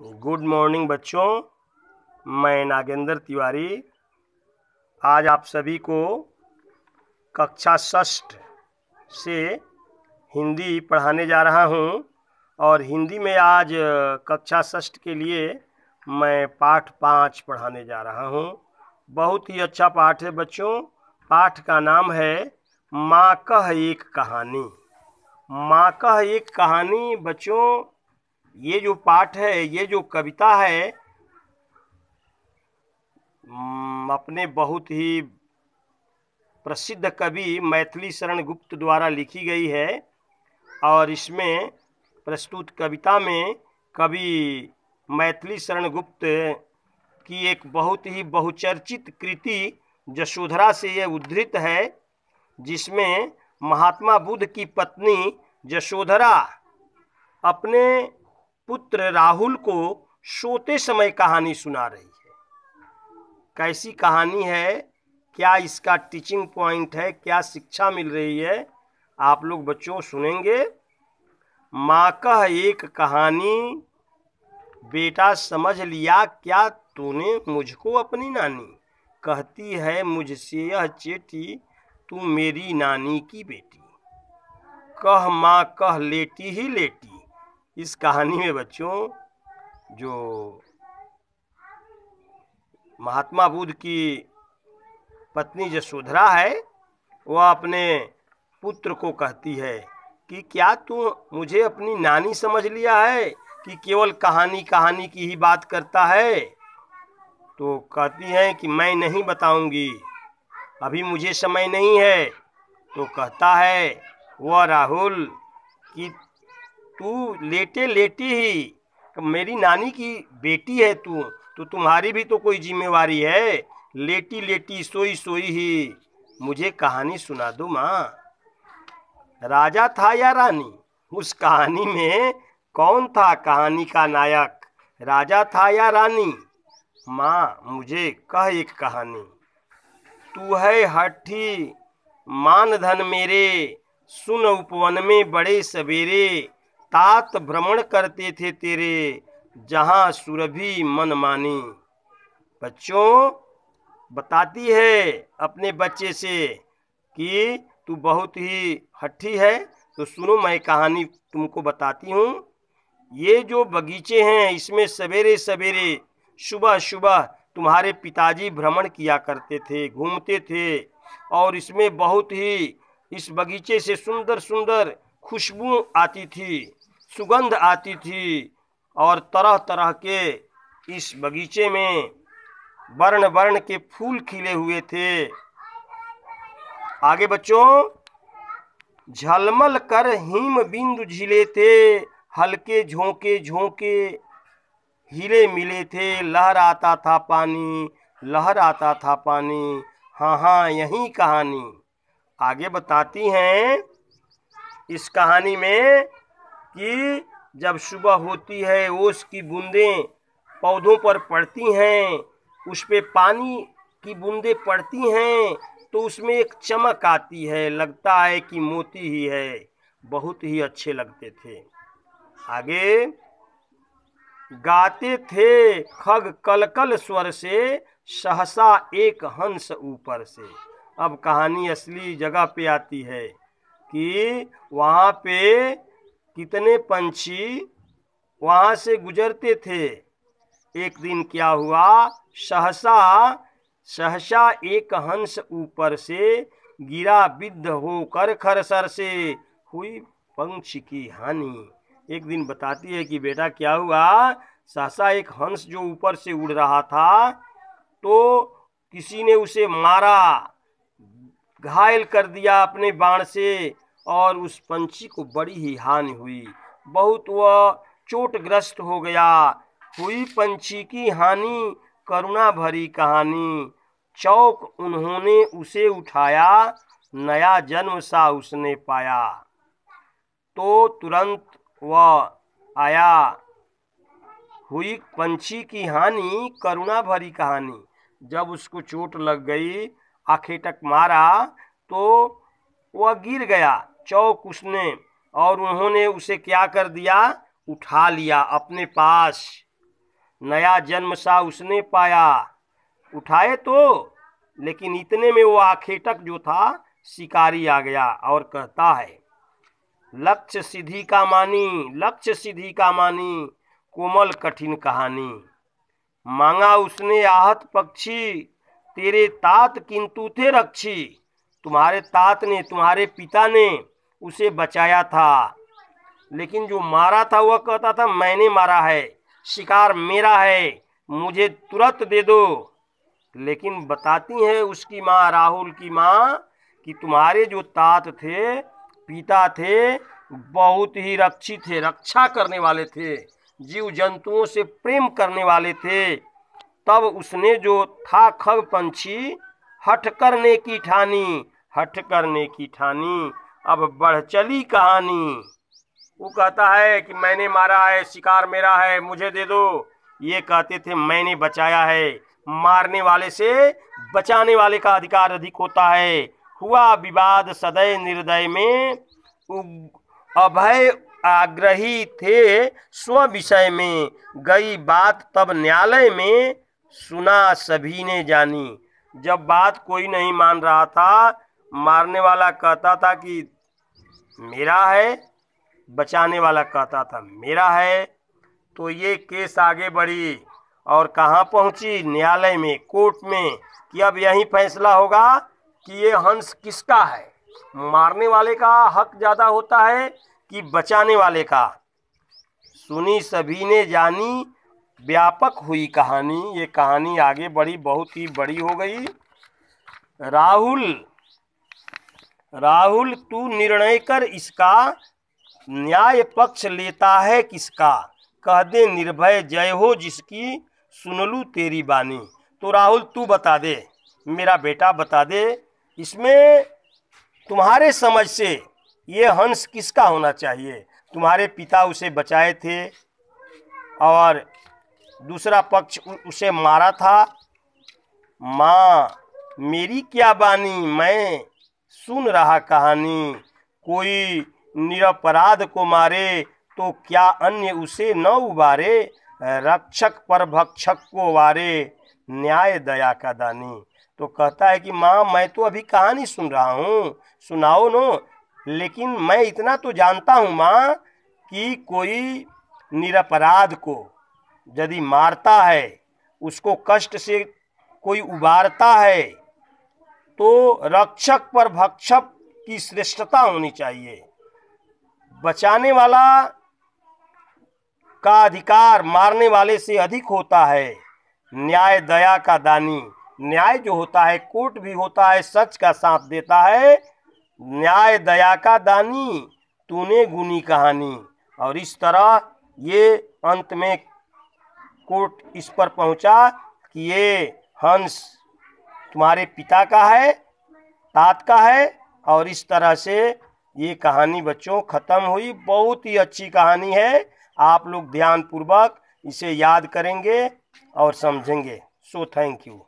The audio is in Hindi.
गुड मॉर्निंग बच्चों मैं नागेंद्र तिवारी आज आप सभी को कक्षा षष्ठ से हिंदी पढ़ाने जा रहा हूँ और हिंदी में आज कक्षा षष्ठ के लिए मैं पाठ पाँच पढ़ाने जा रहा हूँ बहुत ही अच्छा पाठ है बच्चों पाठ का नाम है माँ कह एक कहानी माँ कह एक कहानी बच्चों ये जो पाठ है ये जो कविता है अपने बहुत ही प्रसिद्ध कवि मैथिली शरण गुप्त द्वारा लिखी गई है और इसमें प्रस्तुत कविता में कवि मैथिली शरण गुप्त की एक बहुत ही बहुचर्चित कृति जशोधरा से यह उद्धृत है जिसमें महात्मा बुद्ध की पत्नी जशोधरा अपने पुत्र राहुल को सोते समय कहानी सुना रही है कैसी कहानी है क्या इसका टीचिंग पॉइंट है क्या शिक्षा मिल रही है आप लोग बच्चों सुनेंगे माँ का एक कहानी बेटा समझ लिया क्या तूने मुझको अपनी नानी कहती है मुझसे यह चेटी तू मेरी नानी की बेटी कह माँ कह लेटी ही लेटी इस कहानी में बच्चों जो महात्मा बुद्ध की पत्नी जसोधरा है वह अपने पुत्र को कहती है कि क्या तू मुझे अपनी नानी समझ लिया है कि केवल कहानी कहानी की ही बात करता है तो कहती हैं कि मैं नहीं बताऊंगी अभी मुझे समय नहीं है तो कहता है वह राहुल कि तू लेटे लेटी ही मेरी नानी की बेटी है तू तो तुम्हारी भी तो कोई जिम्मेवारी है लेटी लेटी सोई सोई ही मुझे कहानी सुना दो माँ राजा था या रानी उस कहानी में कौन था कहानी का नायक राजा था या रानी माँ मुझे कह एक कहानी तू है हठी धन मेरे सुन उपवन में बड़े सवेरे तात भ्रमण करते थे तेरे जहाँ सुरभि मन मानी बच्चों बताती है अपने बच्चे से कि तू बहुत ही हट्ठी है तो सुनो मैं कहानी तुमको बताती हूँ ये जो बगीचे हैं इसमें सवेरे सवेरे सुबह सुबह तुम्हारे पिताजी भ्रमण किया करते थे घूमते थे और इसमें बहुत ही इस बगीचे से सुंदर सुंदर खुशबू आती थी सुगंध आती थी और तरह तरह के इस बगीचे में वर्ण वर्ण के फूल खिले हुए थे आगे बच्चों झलमल कर हिम बिंदु झिले थे हल्के झोंके झोंके हिले मिले थे लहर आता था पानी लहर आता था पानी हाँ हाँ यही कहानी आगे बताती हैं इस कहानी में कि जब सुबह होती है ओस की बूंदें पौधों पर पड़ती हैं उस पर पानी की बूंदें पड़ती हैं तो उसमें एक चमक आती है लगता है कि मोती ही है बहुत ही अच्छे लगते थे आगे गाते थे खग कलकल स्वर से सहसा एक हंस ऊपर से अब कहानी असली जगह पे आती है कि वहाँ पे कितने पंछी वहाँ से गुजरते थे एक दिन क्या हुआ सहसा सहसा एक हंस ऊपर से गिरा बिद्ध होकर खरसर से हुई पंछी की हानि एक दिन बताती है कि बेटा क्या हुआ सहसा एक हंस जो ऊपर से उड़ रहा था तो किसी ने उसे मारा घायल कर दिया अपने बाण से और उस पंछी को बड़ी ही हानि हुई बहुत वह चोटग्रस्त हो गया हुई पंछी की हानि करुणा भरी कहानी चौक उन्होंने उसे उठाया नया जन्म सा उसने पाया तो तुरंत वह आया हुई पंछी की हानि करुणा भरी कहानी जब उसको चोट लग गई आखेटक मारा तो वह गिर गया चौक उसने और उन्होंने उसे क्या कर दिया उठा लिया अपने पास नया जन्म सा उसने पाया उठाए तो लेकिन इतने में वो आखेटक जो था शिकारी आ गया और कहता है लक्ष्य सिद्धि का मानी लक्ष्य सिद्धि का मानी कोमल कठिन कहानी मांगा उसने आहत पक्षी तेरे तात किंतु थे रक्षी तुम्हारे तात ने तुम्हारे पिता ने उसे बचाया था लेकिन जो मारा था वह कहता था मैंने मारा है शिकार मेरा है मुझे तुरंत दे दो लेकिन बताती है उसकी माँ राहुल की माँ कि तुम्हारे जो तात थे पिता थे बहुत ही रक्षित थे रक्षा करने वाले थे जीव जंतुओं से प्रेम करने वाले थे तब उसने जो था खग पंछी हट करने की ठानी हट करने की ठानी अब बढ़ चली कहानी वो कहता है कि मैंने मारा है शिकार मेरा है मुझे दे दो ये कहते थे मैंने बचाया है मारने वाले से बचाने वाले का अधिकार अधिक होता है हुआ विवाद सदैव निर्दय में अभय आग्रही थे स्व विषय में गई बात तब न्यायालय में सुना सभी ने जानी जब बात कोई नहीं मान रहा था मारने वाला कहता था कि मेरा है बचाने वाला कहता था मेरा है तो ये केस आगे बढ़ी और कहाँ पहुँची न्यायालय में कोर्ट में कि अब यही फैसला होगा कि ये हंस किसका है मारने वाले का हक ज़्यादा होता है कि बचाने वाले का सुनी सभी ने जानी व्यापक हुई कहानी ये कहानी आगे बढ़ी बहुत ही बड़ी हो गई राहुल राहुल तू निर्णय कर इसका न्याय पक्ष लेता है किसका कह दे निर्भय जय हो जिसकी सुन लू तेरी बानी तो राहुल तू बता दे मेरा बेटा बता दे इसमें तुम्हारे समझ से ये हंस किसका होना चाहिए तुम्हारे पिता उसे बचाए थे और दूसरा पक्ष उसे मारा था माँ मेरी क्या बानी मैं सुन रहा कहानी कोई निरपराध को मारे तो क्या अन्य उसे न उबारे रक्षक पर भक्षक को वारे न्याय दया का दानी तो कहता है कि माँ मैं तो अभी कहानी सुन रहा हूँ सुनाओ नो लेकिन मैं इतना तो जानता हूँ माँ कि कोई निरपराध को यदि मारता है उसको कष्ट से कोई उबारता है तो रक्षक पर भक्षक की श्रेष्ठता होनी चाहिए बचाने वाला का अधिकार मारने वाले से अधिक होता है न्याय दया का दानी न्याय जो होता है कोर्ट भी होता है सच का साथ देता है न्याय दया का दानी तूने गुनी कहानी और इस तरह ये अंत में कोर्ट इस पर पहुंचा कि ये हंस तुम्हारे पिता का है तात का है और इस तरह से ये कहानी बच्चों ख़त्म हुई बहुत ही अच्छी कहानी है आप लोग ध्यानपूर्वक इसे याद करेंगे और समझेंगे सो थैंक यू